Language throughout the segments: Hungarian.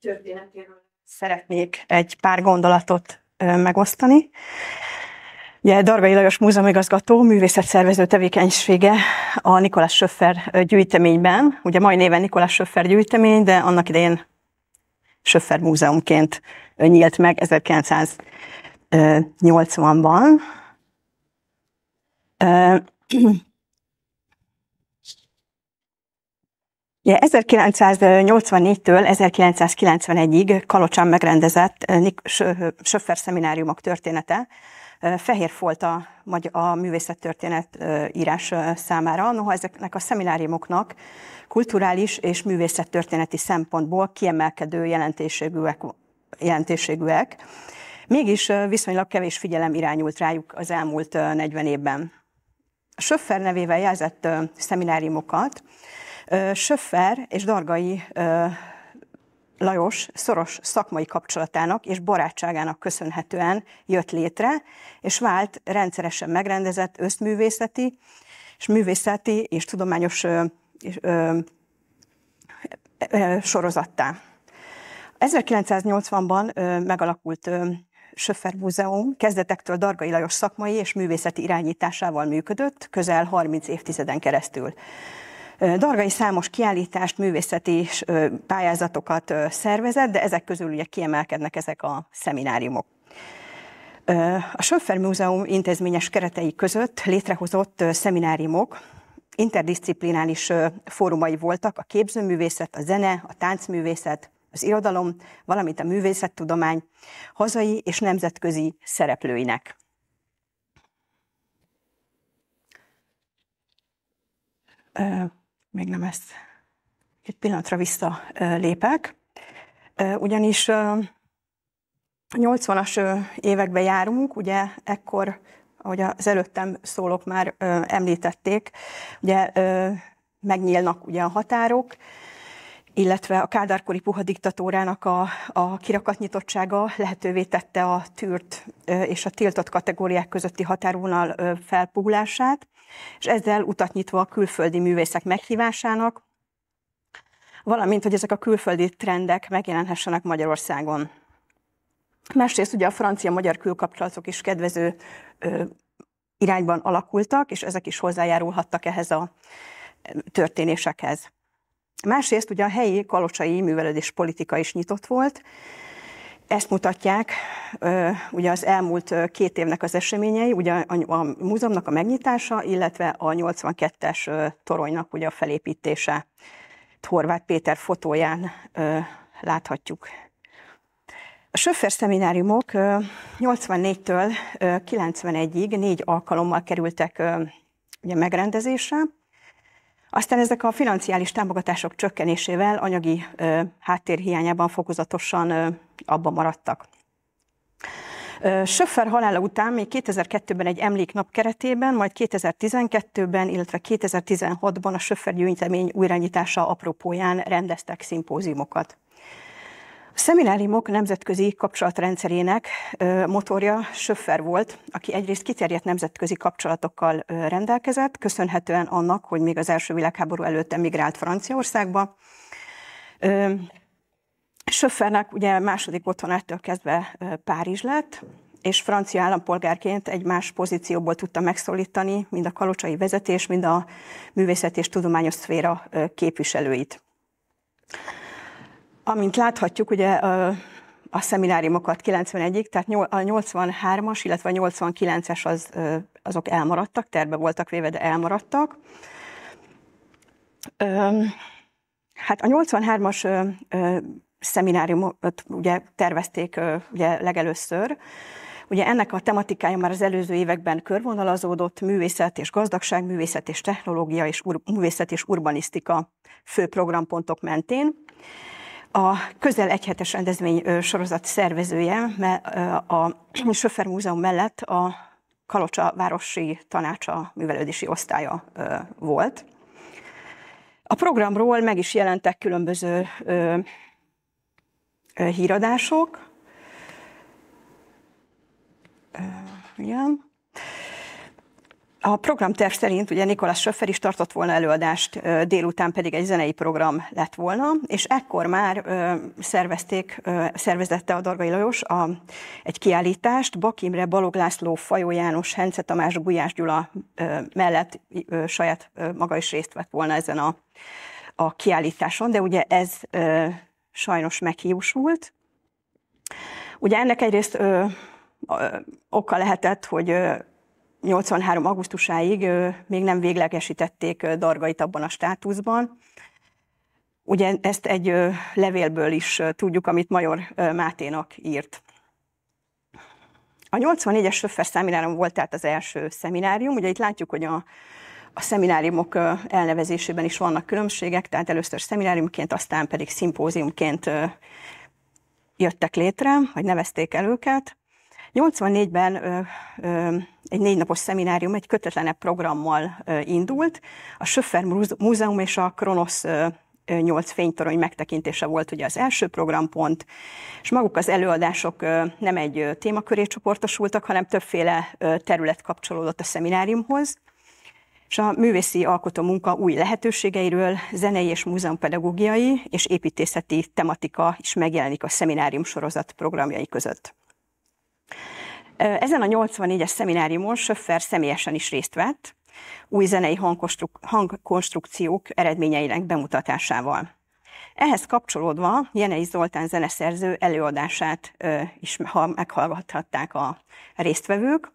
történetéről szeretnék egy pár gondolatot megosztani. Ugye Dargai Lajos múzeumigazgató, művészetszervező tevékenysége a Nikolás Söffer gyűjteményben, ugye mai néven Nikolás Söffer gyűjtemény, de annak idején Söffer múzeumként nyílt meg 1980-ban. Ja, 1984-től 1991-ig Kalocsán megrendezett eh, Nik Söffer szemináriumok története, eh, fehér folt a, a művészettörténet eh, írás számára. Noha ezeknek a szemináriumoknak kulturális és művészettörténeti szempontból kiemelkedő jelentőségűek, jelentőségűek. Mégis viszonylag kevés figyelem irányult rájuk az elmúlt 40 évben. A Söffer nevével jelzett szemináriumokat Söffer és Dargai Lajos szoros szakmai kapcsolatának és barátságának köszönhetően jött létre, és vált rendszeresen megrendezett ösztművészeti és művészeti és tudományos ö, ö, ö, sorozattá. 1980-ban megalakult Söffer Múzeum kezdetektől Dargai Lajos szakmai és művészeti irányításával működött, közel 30 évtizeden keresztül. Dargai számos kiállítást, művészeti pályázatokat szervezett, de ezek közül ugye kiemelkednek ezek a szemináriumok. A Söffer Múzeum intézményes keretei között létrehozott szemináriumok, interdisziplinális fórumai voltak a képzőművészet, a zene, a táncművészet, az irodalom, valamint a művészettudomány hazai és nemzetközi szereplőinek. Uh még nem ezt egy pillanatra visszalépek, ugyanis 80-as évekbe járunk, ugye ekkor, ahogy az előttem szólok már említették, ugye megnyílnak ugye a határok, illetve a kádárkori puha diktatórának a, a kirakatnyitottsága lehetővé tette a tűrt és a tiltott kategóriák közötti határvonal felpuhulását, és ezzel utat nyitva a külföldi művészek meghívásának, valamint, hogy ezek a külföldi trendek megjelenhessenek Magyarországon. Másrészt ugye a francia-magyar külkapcsolatok is kedvező ö, irányban alakultak, és ezek is hozzájárulhattak ehhez a történésekhez. Másrészt ugye a helyi kalocsai művelődés politika is nyitott volt, ezt mutatják ugye az elmúlt két évnek az eseményei, ugye a, múzeumnak a megnyitása, illetve a 82-es toronynak ugye a felépítése. Horváth Péter fotóján láthatjuk. A söffer szemináriumok 84-től 91-ig négy alkalommal kerültek ugye, megrendezésre. Aztán ezek a financiális támogatások csökkenésével anyagi ö, háttérhiányában fokozatosan ö, abba maradtak. Söffer halála után még 2002-ben egy emléknap keretében, majd 2012-ben, illetve 2016-ban a Söffer gyűjtemény újrányítása apropóján rendeztek szimpóziumokat. A szemináriumok nemzetközi kapcsolatrendszerének motorja Söffer volt, aki egyrészt kiterjedt nemzetközi kapcsolatokkal rendelkezett, köszönhetően annak, hogy még az első világháború előtt emigrált Franciaországba. Söffernek ugye második otthonától kezdve Párizs lett, és francia állampolgárként egy más pozícióból tudta megszólítani mind a kalocsai vezetés, mind a művészet és tudományos szféra képviselőit. Amint láthatjuk, ugye a, a szemináriumokat 91-ig, tehát a 83-as, illetve a 89-es az, azok elmaradtak, terve voltak véve, de elmaradtak. Hát a 83-as szemináriumot ugye tervezték ugye legelőször, Ugye ennek a tematikája már az előző években körvonalazódott, művészet és gazdagság, művészet és technológia és ur- művészet és urbanisztika fő programpontok mentén a közel egyhetes rendezvény sorozat szervezője, mert a Söfer Múzeum mellett a Kalocsa Városi Tanácsa művelődési osztálya volt. A programról meg is jelentek különböző híradások. Igen. A programterv szerint ugye Nikolás Söffer is tartott volna előadást, délután pedig egy zenei program lett volna, és ekkor már szervezték, szervezette a Dargai Lajos a, egy kiállítást Bakimre Balog László, Fajó János, Hence Tamás, Gulyás Gyula mellett saját maga is részt vett volna ezen a, a kiállításon, de ugye ez sajnos meghiúsult. Ugye ennek egyrészt ö, ö, oka lehetett, hogy ö, 83. augusztusáig még nem véglegesítették Dargait abban a státuszban. Ugye ezt egy levélből is tudjuk, amit Major Máténak írt. A 84-es Söffer szeminárium volt tehát az első szeminárium. Ugye itt látjuk, hogy a, a szemináriumok elnevezésében is vannak különbségek, tehát először szemináriumként, aztán pedig szimpóziumként jöttek létre, vagy nevezték el őket. 84-ben ö, ö, egy négy napos szeminárium egy kötetlenebb programmal ö, indult. A Söffer Múzeum és a Kronosz nyolc fénytorony megtekintése volt ugye az első programpont, és maguk az előadások nem egy témaköré csoportosultak, hanem többféle terület kapcsolódott a szemináriumhoz, és a művészi alkotó munka új lehetőségeiről zenei és múzeumpedagógiai és építészeti tematika is megjelenik a szeminárium sorozat programjai között. Ezen a 84-es szemináriumon Söffer személyesen is részt vett, új zenei hangkonstruk- hangkonstrukciók eredményeinek bemutatásával. Ehhez kapcsolódva Jenei Zoltán zeneszerző előadását ö, is meghallgathatták a résztvevők.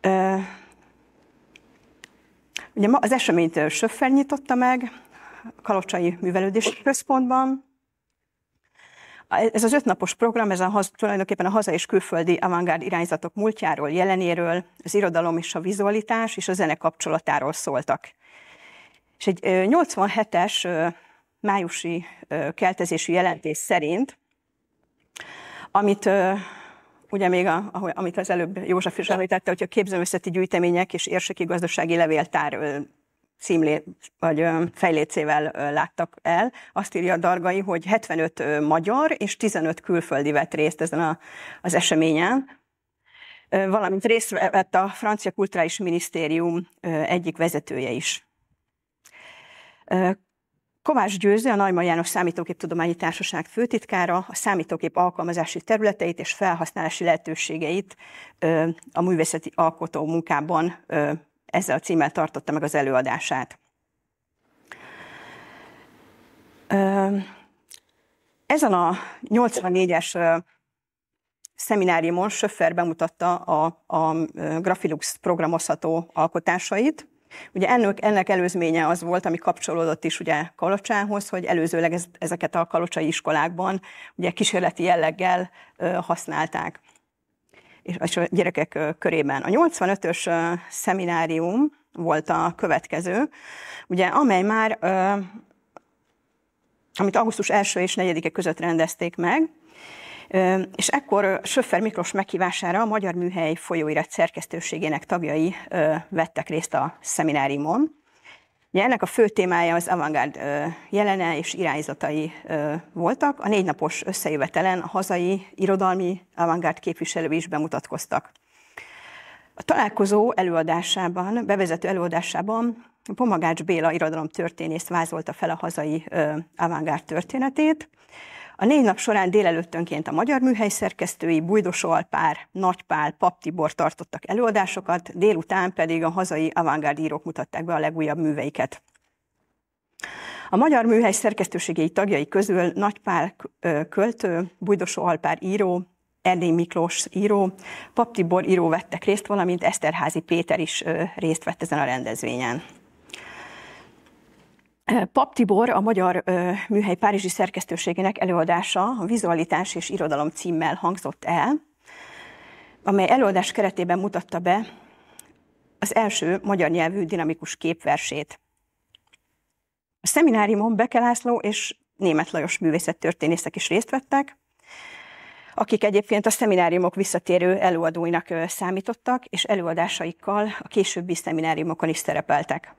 Ö, ugye ma az eseményt Söffer nyitotta meg, Kalocsai Művelődési Központban, ez az ötnapos program, ez a, haz, tulajdonképpen a haza és külföldi avantgárd irányzatok múltjáról, jelenéről, az irodalom és a vizualitás és a zene kapcsolatáról szóltak. És egy 87-es májusi keltezésű jelentés szerint, amit ugye még, a, amit az előbb József is említette, hogy a képzőművészeti gyűjtemények és érseki gazdasági levéltár címlé, vagy fejlécével láttak el. Azt írja a Dargai, hogy 75 magyar és 15 külföldi vett részt ezen a, az eseményen, valamint részt vett a Francia Kulturális Minisztérium egyik vezetője is. Kovács Győző, a Najman János Számítógéptudományi Társaság főtitkára a számítógép alkalmazási területeit és felhasználási lehetőségeit a művészeti alkotó munkában ezzel a címmel tartotta meg az előadását. Ezen a 84-es szemináriumon Söffer bemutatta a, a Grafilux programozható alkotásait. Ugye ennek, ennek előzménye az volt, ami kapcsolódott is ugye kalocsához, hogy előzőleg ezeket a kalocsai iskolákban ugye kísérleti jelleggel használták és a gyerekek körében. A 85-ös szeminárium volt a következő, ugye, amely már, amit augusztus 1 és 4-e között rendezték meg, és ekkor Söffer Miklós meghívására a Magyar Műhely folyóirat szerkesztőségének tagjai vettek részt a szemináriumon. Ugye ennek a fő témája az avantgárd jelene és irányzatai voltak. A négy napos összejövetelen a hazai irodalmi avantgárd képviselői is bemutatkoztak. A találkozó előadásában, bevezető előadásában Pomagács Béla irodalomtörténészt vázolta fel a hazai avantgárd történetét, a négy nap során délelőttönként a magyar műhely szerkesztői Bújdos Alpár, Nagypál, Pap Tibor tartottak előadásokat, délután pedig a hazai avantgárd írók mutatták be a legújabb műveiket. A Magyar Műhely szerkesztőségei tagjai közül Nagypál költő, Bújdosó Alpár író, Erdély Miklós író, Pap Tibor író vettek részt, valamint Eszterházi Péter is részt vett ezen a rendezvényen. Pap Tibor a Magyar Műhely Párizsi szerkesztőségének előadása a Vizualitás és Irodalom címmel hangzott el, amely előadás keretében mutatta be az első magyar nyelvű dinamikus képversét. A szemináriumon Beke László és Német Lajos művészettörténészek is részt vettek, akik egyébként a szemináriumok visszatérő előadóinak számítottak, és előadásaikkal a későbbi szemináriumokon is szerepeltek.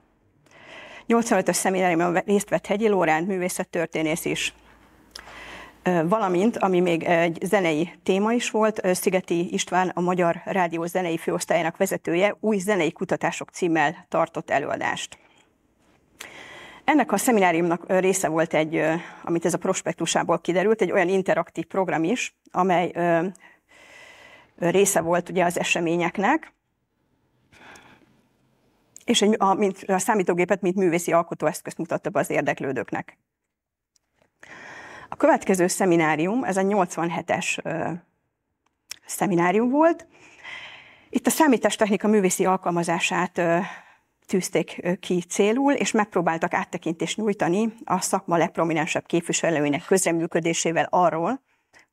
85-ös szemináriumon részt vett Hegyi Lóránt, művészettörténész is valamint, ami még egy zenei téma is volt, Szigeti István, a Magyar Rádió zenei főosztályának vezetője, új zenei kutatások címmel tartott előadást. Ennek a szemináriumnak része volt egy, amit ez a prospektusából kiderült, egy olyan interaktív program is, amely része volt ugye az eseményeknek, és egy, a, mint, a számítógépet, mint művészi alkotóeszközt mutatta be az érdeklődőknek. A következő szeminárium, ez a 87-es ö, szeminárium volt. Itt a számítástechnika művészi alkalmazását ö, tűzték ki célul, és megpróbáltak áttekintést nyújtani a szakma legprominensebb képviselőinek közreműködésével arról,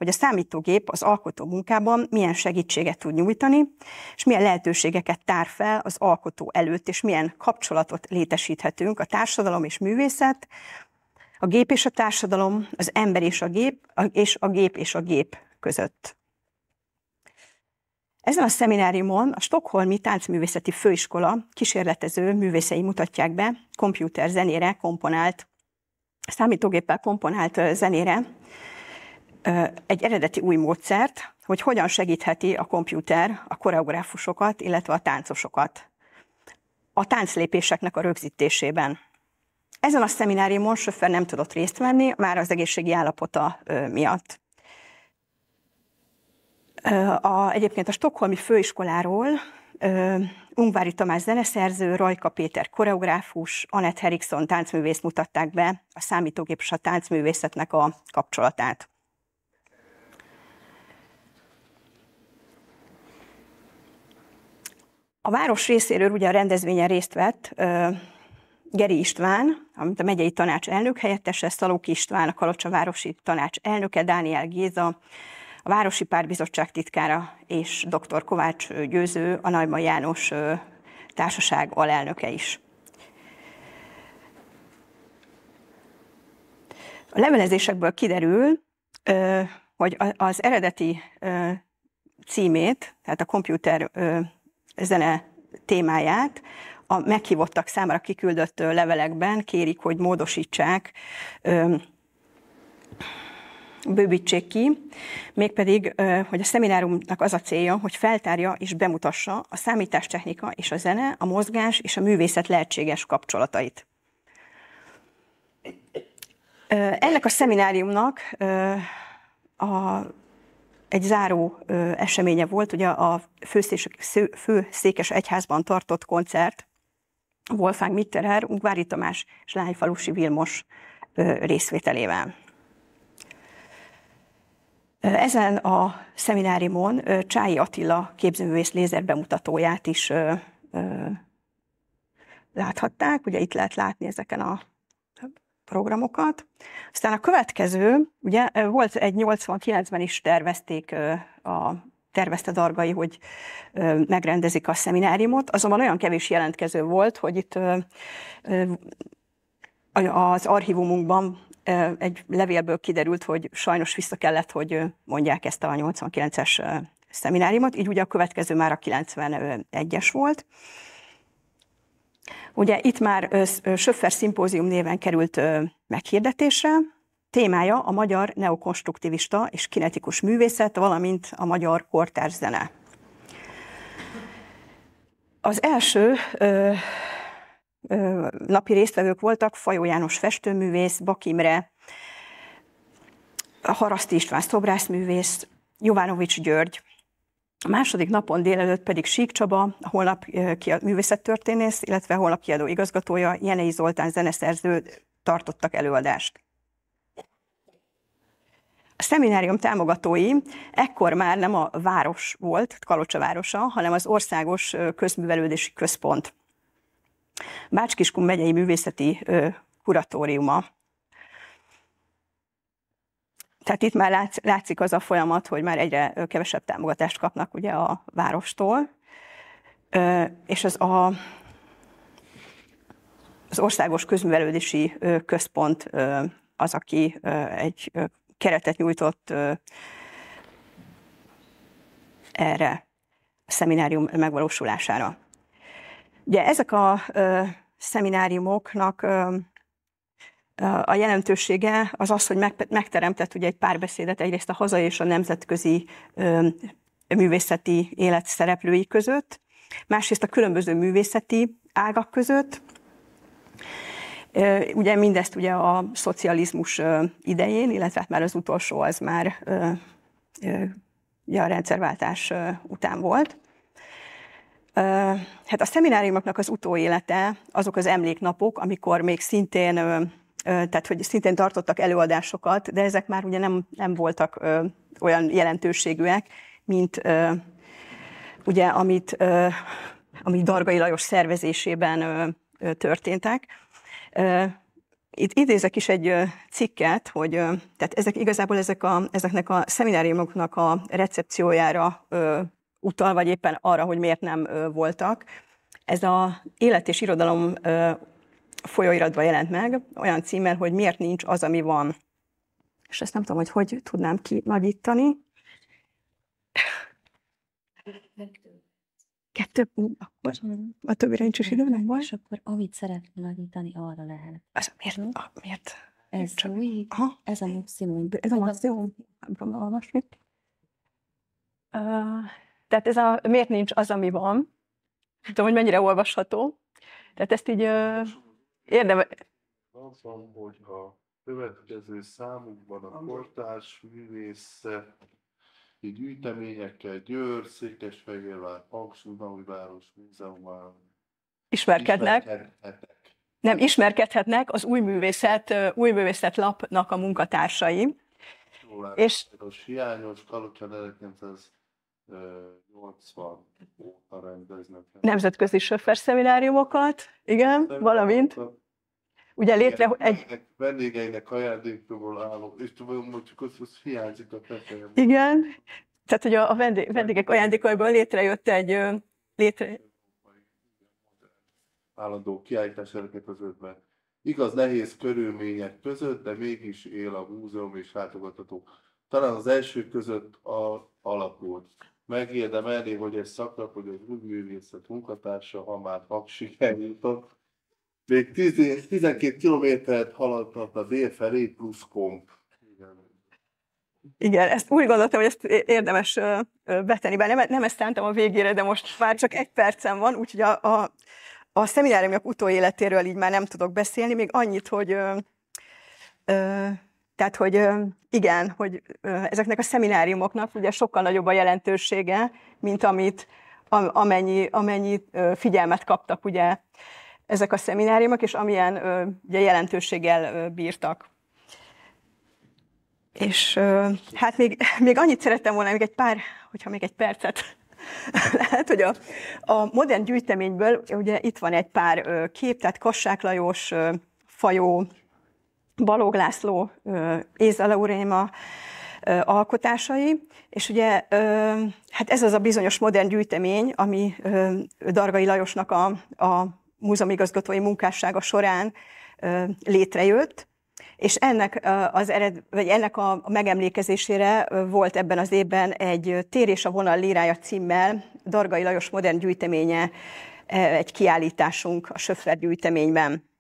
hogy a számítógép az alkotó munkában milyen segítséget tud nyújtani, és milyen lehetőségeket tár fel az alkotó előtt, és milyen kapcsolatot létesíthetünk a társadalom és művészet, a gép és a társadalom, az ember és a gép, és a gép és a gép között. Ezen a szemináriumon a Stockholmi Táncművészeti Főiskola kísérletező művészei mutatják be komputer zenére komponált, számítógéppel komponált zenére egy eredeti új módszert, hogy hogyan segítheti a komputer a koreográfusokat, illetve a táncosokat a tánclépéseknek a rögzítésében. Ezen a szemináriumon Söffer nem tudott részt venni, már az egészségi állapota miatt. A, egyébként a Stockholmi Főiskoláról Ungvári Tamás zeneszerző, Rajka Péter koreográfus, Anett Herikson táncművész mutatták be a számítógép és a táncművészetnek a kapcsolatát. A város részéről ugye a rendezvényen részt vett Geri István, amit a megyei tanács elnök helyettese, Szalók István, a városi Tanács elnöke, Dániel Géza, a Városi Párbizottság titkára és dr. Kovács Győző, a Najma János társaság alelnöke is. A levelezésekből kiderül, hogy az eredeti címét, tehát a komputer zene témáját, a meghívottak számára kiküldött levelekben kérik, hogy módosítsák, bővítsék ki, mégpedig, hogy a szemináriumnak az a célja, hogy feltárja és bemutassa a számítástechnika és a zene, a mozgás és a művészet lehetséges kapcsolatait. Ennek a szemináriumnak a egy záró eseménye volt, ugye a főszés, főszékes egyházban tartott koncert, Wolfgang Mitterer, Ungvári Tamás és Lányfalusi Vilmos részvételével. Ezen a szemináriumon Csái Attila képzőművész lézer bemutatóját is láthatták, ugye itt lehet látni ezeken a programokat. Aztán a következő, ugye volt egy 89-ben is tervezték a tervezte Dargai, hogy megrendezik a szemináriumot, azonban olyan kevés jelentkező volt, hogy itt az archívumunkban egy levélből kiderült, hogy sajnos vissza kellett, hogy mondják ezt a 89-es szemináriumot, így ugye a következő már a 91-es volt. Ugye itt már Söffer szimpózium néven került meghirdetésre, témája a magyar neokonstruktivista és kinetikus művészet, valamint a magyar kortárs zene. Az első ö, ö, napi résztvevők voltak Fajó János festőművész, Bakimre, Haraszti István szobrászművész, Jovánovics György, a második napon délelőtt pedig Sík Csaba, holnap ki művészettörténész, illetve holnap kiadó igazgatója, Jenei Zoltán zeneszerző tartottak előadást. A szeminárium támogatói ekkor már nem a város volt, Kalocsa városa, hanem az Országos Közművelődési Központ. Bács-Kiskun megyei művészeti kuratóriuma tehát itt már látsz, látszik az a folyamat, hogy már egyre kevesebb támogatást kapnak ugye a várostól, és az a, az Országos Közművelődési Központ az, aki egy keretet nyújtott erre a szeminárium megvalósulására. Ugye ezek a szemináriumoknak a jelentősége az az, hogy megteremtett ugye egy párbeszédet egyrészt a hazai és a nemzetközi művészeti élet szereplői között, másrészt a különböző művészeti ágak között. Ugye mindezt ugye a szocializmus idején, illetve hát már az utolsó az már ugye a rendszerváltás után volt. Hát a szemináriumoknak az utóélete azok az emléknapok, amikor még szintén tehát hogy szintén tartottak előadásokat, de ezek már ugye nem, nem voltak ö, olyan jelentőségűek, mint ö, ugye amit, ö, Dargai Lajos szervezésében ö, ö, történtek. Ö, itt idézek is egy cikket, hogy tehát ezek igazából ezek a, ezeknek a szemináriumoknak a recepciójára ö, utal, vagy éppen arra, hogy miért nem ö, voltak. Ez a Élet és Irodalom folyóiratban jelent meg, olyan címmel, hogy miért nincs az, ami van. És ezt nem tudom, hogy hogy tudnám kinagyítani. Kettő, akkor a többire nincs is idő, nem baj. És akkor amit szeretnél nagyítani, arra lehet. Az miért? A, miért? Ez csak... új, Aha. ez a maximum. Ez a maximum, nem tudom olvasni. Uh, tehát ez a miért nincs az, ami van. Nem tudom, hogy mennyire olvasható. Tehát ezt így... Uh, Érdemes. Abban, hogy a következő számukban a kortárs művészet gyűjteményekkel Győr, Székesfehérvár, Paks, Dunaújváros, Múzeumban ismerkednek. Nem, ismerkedhetnek az új művészet, új művészet lapnak a munkatársaim. Jó, és... Hiányos, Kalocsa 1900 80 óta rendeznek. Nemzetközi sőferszemináriumokat, igen, valamint. Ugye létre igen, egy... Vendégeinek ajándékból álló, és tudom, hogy csak az, az hiányzik a tetejem. Igen, tehát hogy a, a vendégek ajándékaiból létrejött egy létre... Állandó kiállítás ezeket az ötben. Igaz, nehéz körülmények között, de mégis él a múzeum és látogatható. Talán az első között a, alakult. Megérdemelni, hogy egy szaknak, hogy egy új művészet munkatársa, ha már haksik eljutott, még 10, 12 kilométert haladhat a dél felé, plusz komp. Igen. Igen, ezt úgy gondoltam, hogy ezt érdemes betenni bár Nem, nem ezt szántam a végére, de most már csak egy percem van, úgyhogy a, a, a szemináriumok utóéletéről így már nem tudok beszélni. Még annyit, hogy ö, ö, tehát, hogy igen, hogy ezeknek a szemináriumoknak ugye sokkal nagyobb a jelentősége, mint amit, amennyi, amennyi figyelmet kaptak ugye ezek a szemináriumok, és amilyen ugye, jelentőséggel bírtak. És hát még, még annyit szerettem volna, még egy pár, hogyha még egy percet lehet, hogy a, a modern gyűjteményből ugye itt van egy pár kép, tehát Kassák Lajos, Fajó, Balog László, Ézaleuréma alkotásai, és ugye hát ez az a bizonyos modern gyűjtemény, ami Dargai Lajosnak a, a múzeumigazgatói munkássága során létrejött, és ennek, az ered, vagy ennek a megemlékezésére volt ebben az évben egy Térés a vonal lírája címmel Dargai Lajos modern gyűjteménye egy kiállításunk a Söfred gyűjteményben.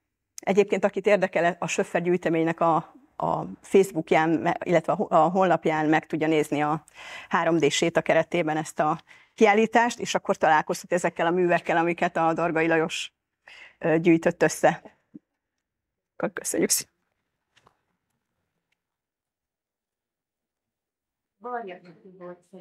Egyébként, akit érdekel, a Söffer gyűjteménynek a, a Facebookján, illetve a honlapján meg tudja nézni a 3D a keretében ezt a kiállítást, és akkor találkozhat ezekkel a művekkel, amiket a Dargai Lajos gyűjtött össze. Akkor köszönjük szépen! Barja,